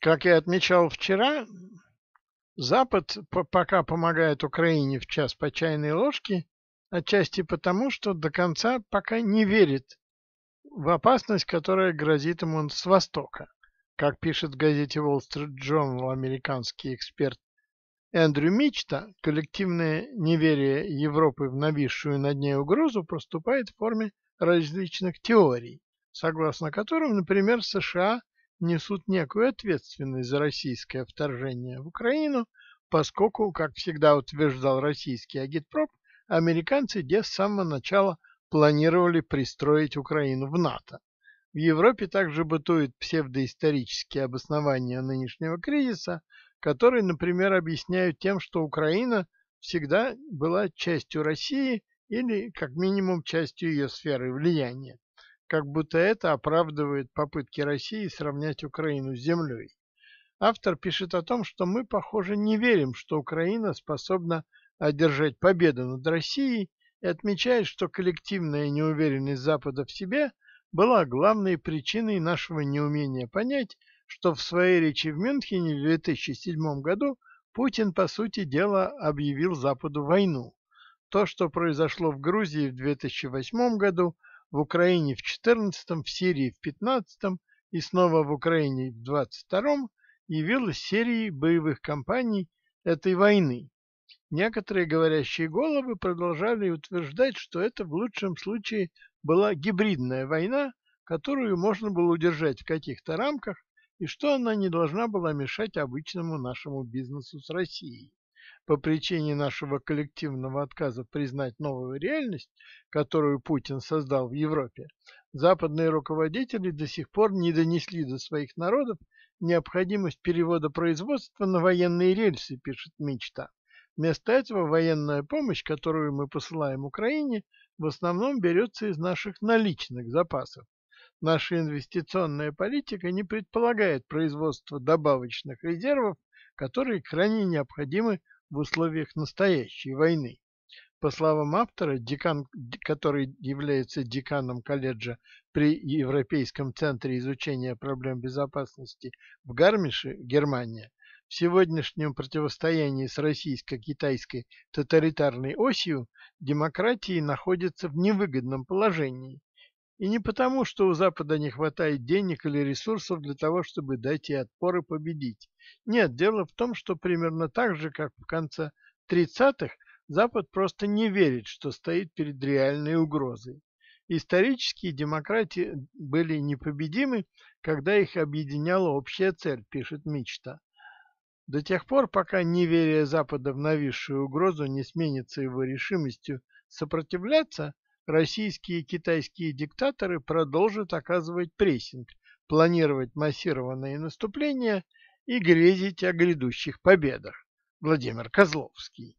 Как я отмечал вчера, Запад пока помогает Украине в час по чайной ложке, отчасти потому, что до конца пока не верит в опасность, которая грозит ему с Востока. Как пишет в газете Wall Street Journal американский эксперт Эндрю Мичта, коллективное неверие Европы в нависшую над ней угрозу проступает в форме различных теорий, согласно которым, например, США несут некую ответственность за российское вторжение в Украину, поскольку, как всегда утверждал российский агитпроп, американцы где с самого начала планировали пристроить Украину в НАТО. В Европе также бытуют псевдоисторические обоснования нынешнего кризиса, которые, например, объясняют тем, что Украина всегда была частью России или, как минимум, частью ее сферы влияния как будто это оправдывает попытки России сравнять Украину с землей. Автор пишет о том, что мы, похоже, не верим, что Украина способна одержать победу над Россией и отмечает, что коллективная неуверенность Запада в себе была главной причиной нашего неумения понять, что в своей речи в Мюнхене в 2007 году Путин, по сути дела, объявил Западу войну. То, что произошло в Грузии в 2008 году – в Украине в 14-м, в Сирии в 15-м и снова в Украине в 22-м явилась серией боевых кампаний этой войны. Некоторые говорящие головы продолжали утверждать, что это в лучшем случае была гибридная война, которую можно было удержать в каких-то рамках, и что она не должна была мешать обычному нашему бизнесу с Россией по причине нашего коллективного отказа признать новую реальность, которую Путин создал в Европе, западные руководители до сих пор не донесли до своих народов необходимость перевода производства на военные рельсы, пишет мечта. Вместо этого военная помощь, которую мы посылаем Украине, в основном берется из наших наличных запасов. Наша инвестиционная политика не предполагает производство добавочных резервов, которые крайне необходимы в условиях настоящей войны. По словам автора, декан, который является деканом колледжа при Европейском центре изучения проблем безопасности в Гармише, Германия, в сегодняшнем противостоянии с российско-китайской тоталитарной осью демократии находится в невыгодном положении и не потому, что у Запада не хватает денег или ресурсов для того, чтобы дать ей отпор и победить. Нет, дело в том, что примерно так же, как в конце 30-х, Запад просто не верит, что стоит перед реальной угрозой. Исторические демократии были непобедимы, когда их объединяла общая цель, пишет Мечта. До тех пор, пока неверие Запада в нависшую угрозу не сменится его решимостью сопротивляться – российские и китайские диктаторы продолжат оказывать прессинг, планировать массированные наступления и грезить о грядущих победах. Владимир Козловский